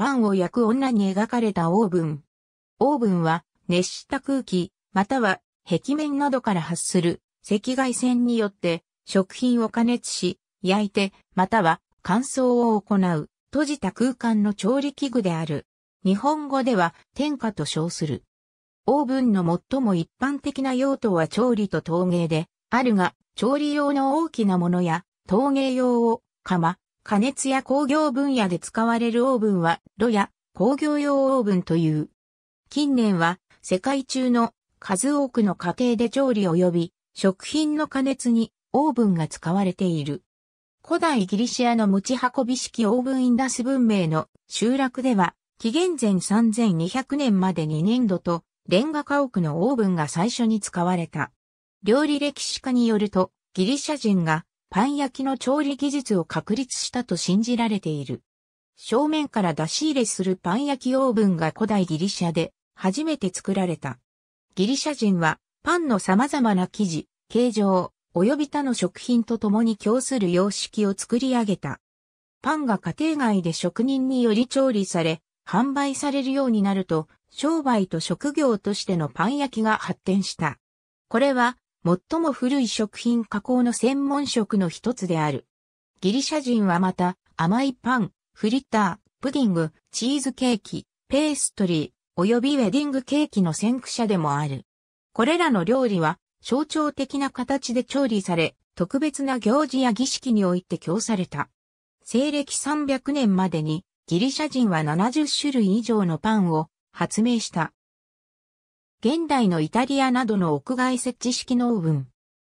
パンを焼く女に描かれたオーブン。オーブンは熱した空気、または壁面などから発する赤外線によって食品を加熱し、焼いて、または乾燥を行う閉じた空間の調理器具である。日本語では天下と称する。オーブンの最も一般的な用途は調理と陶芸であるが、調理用の大きなものや陶芸用を釜、加熱や工業分野で使われるオーブンは、炉や工業用オーブンという。近年は、世界中の数多くの家庭で調理及び、食品の加熱にオーブンが使われている。古代ギリシアの持ち運び式オーブンインダス文明の集落では、紀元前3200年まで2年度とレンガ家屋のオーブンが最初に使われた。料理歴史家によると、ギリシャ人がパン焼きの調理技術を確立したと信じられている。正面から出し入れするパン焼きオーブンが古代ギリシャで初めて作られた。ギリシャ人はパンの様々な生地、形状、及び他の食品と共に供する様式を作り上げた。パンが家庭外で職人により調理され、販売されるようになると、商売と職業としてのパン焼きが発展した。これは最も古い食品加工の専門職の一つである。ギリシャ人はまた、甘いパン、フリッター、プディング、チーズケーキ、ペーストリー、及びウェディングケーキの先駆者でもある。これらの料理は、象徴的な形で調理され、特別な行事や儀式において供された。西暦300年までにギリシャ人は70種類以上のパンを発明した。現代のイタリアなどの屋外設置式のオーブン。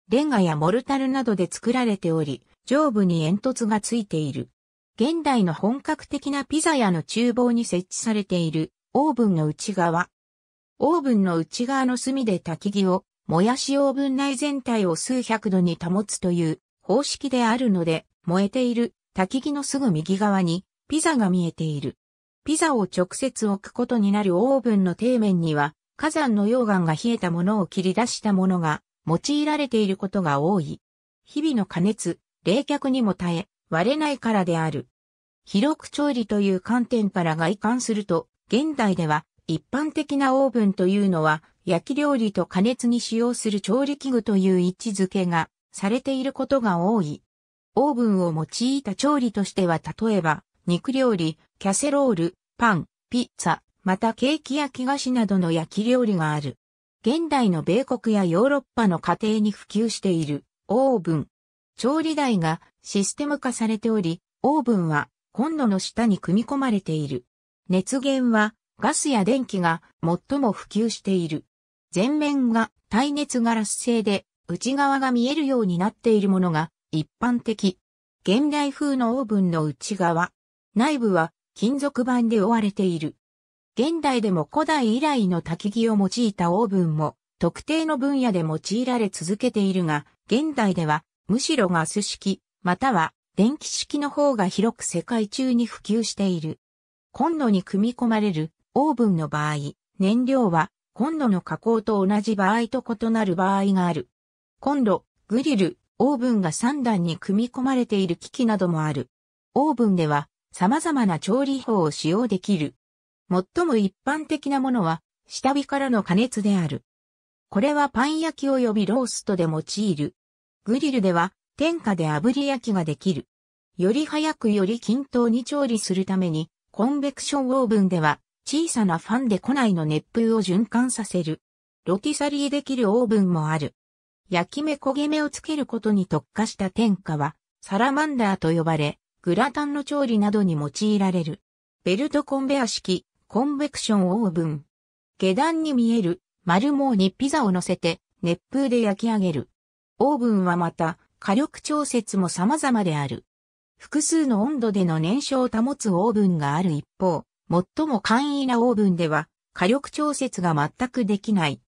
レンガやモルタルなどで作られており、上部に煙突がついている。現代の本格的なピザ屋の厨房に設置されているオーブンの内側。オーブンの内側の炭で焚き木を燃やしオーブン内全体を数百度に保つという方式であるので、燃えている焚き木のすぐ右側にピザが見えている。ピザを直接置くことになるオーブンの底面には火山の溶岩が冷えたものを切り出したものが用いられていることが多い。日々の加熱、冷却にも耐え、割れないからである。広く調理という観点から外観すると、現代では一般的なオーブンというのは焼き料理と加熱に使用する調理器具という位置づけがされていることが多い。オーブンを用いた調理としては例えば、肉料理、キャセロール、パン、ピッツァ、またケーキや木菓子などの焼き料理がある。現代の米国やヨーロッパの家庭に普及しているオーブン。調理台がシステム化されており、オーブンはコンロの下に組み込まれている。熱源はガスや電気が最も普及している。前面が耐熱ガラス製で内側が見えるようになっているものが一般的。現代風のオーブンの内側。内部は金属板で覆われている。現代でも古代以来の焚き木を用いたオーブンも特定の分野で用いられ続けているが、現代ではむしろガス式、または電気式の方が広く世界中に普及している。コンロに組み込まれるオーブンの場合、燃料はコンロの加工と同じ場合と異なる場合がある。コンロ、グリル、オーブンが3段に組み込まれている機器などもある。オーブンでは様々な調理法を使用できる。最も一般的なものは、下火からの加熱である。これはパン焼き及びローストで用いる。グリルでは、天下で炙り焼きができる。より早くより均等に調理するために、コンベクションオーブンでは、小さなファンで庫内の熱風を循環させる。ロティサリーできるオーブンもある。焼き目焦げ目をつけることに特化した天下は、サラマンダーと呼ばれ、グラタンの調理などに用いられる。ベルトコンベア式、コンベクションオーブン。下段に見える丸毛にピザを乗せて熱風で焼き上げる。オーブンはまた火力調節も様々である。複数の温度での燃焼を保つオーブンがある一方、最も簡易なオーブンでは火力調節が全くできない。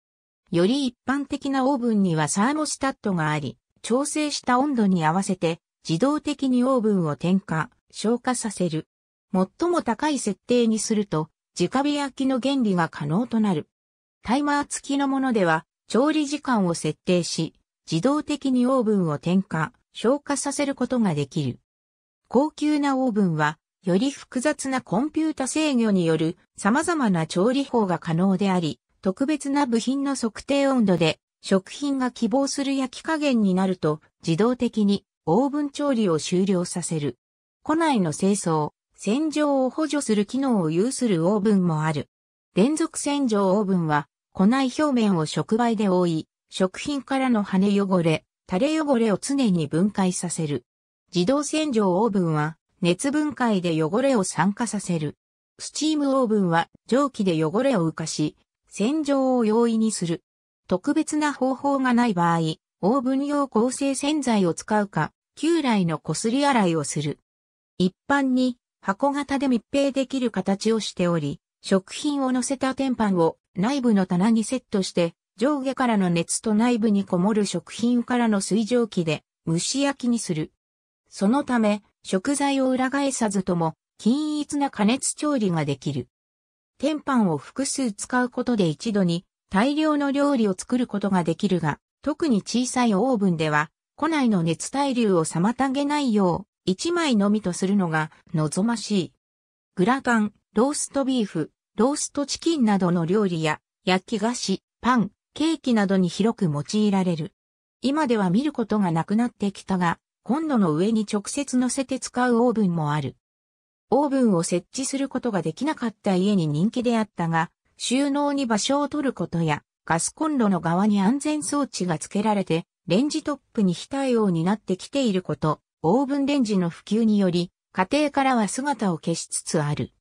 より一般的なオーブンにはサーモスタットがあり、調整した温度に合わせて自動的にオーブンを点火、消火させる。最も高い設定にすると直火焼きの原理が可能となる。タイマー付きのものでは、調理時間を設定し、自動的にオーブンを点火、消化させることができる。高級なオーブンは、より複雑なコンピュータ制御による様々な調理法が可能であり、特別な部品の測定温度で食品が希望する焼き加減になると自動的にオーブン調理を終了させる。庫内の清掃、洗浄を補助する機能を有するオーブンもある。連続洗浄オーブンは、庫内表面を触媒で覆い、食品からの羽汚れ、垂れ汚れを常に分解させる。自動洗浄オーブンは、熱分解で汚れを酸化させる。スチームオーブンは蒸気で汚れを浮かし、洗浄を容易にする。特別な方法がない場合、オーブン用合成洗剤を使うか、旧来のこすり洗いをする。一般に箱型で密閉できる形をしており、食品を乗せた天板を内部の棚にセットして、上下からの熱と内部にこもる食品からの水蒸気で蒸し焼きにする。そのため、食材を裏返さずとも、均一な加熱調理ができる。天板を複数使うことで一度に大量の料理を作ることができるが、特に小さいオーブンでは、庫内の熱対流を妨げないよう1枚のみとするのが望ましい。グラタン、ローストビーフ、ローストチキンなどの料理や焼き菓子、パン、ケーキなどに広く用いられる。今では見ることがなくなってきたが、コンロの上に直接乗せて使うオーブンもある。オーブンを設置することができなかった家に人気であったが、収納に場所を取ることや、ガスコンロの側に安全装置が付けられて、レンジトップに非対応になってきていること、オーブンレンジの普及により、家庭からは姿を消しつつある。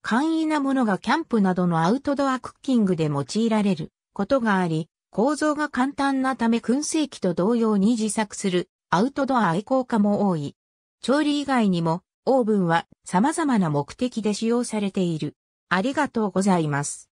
簡易なものがキャンプなどのアウトドアクッキングで用いられることがあり、構造が簡単なため燻製機と同様に自作するアウトドア愛好家も多い。調理以外にもオーブンは様々な目的で使用されている。ありがとうございます。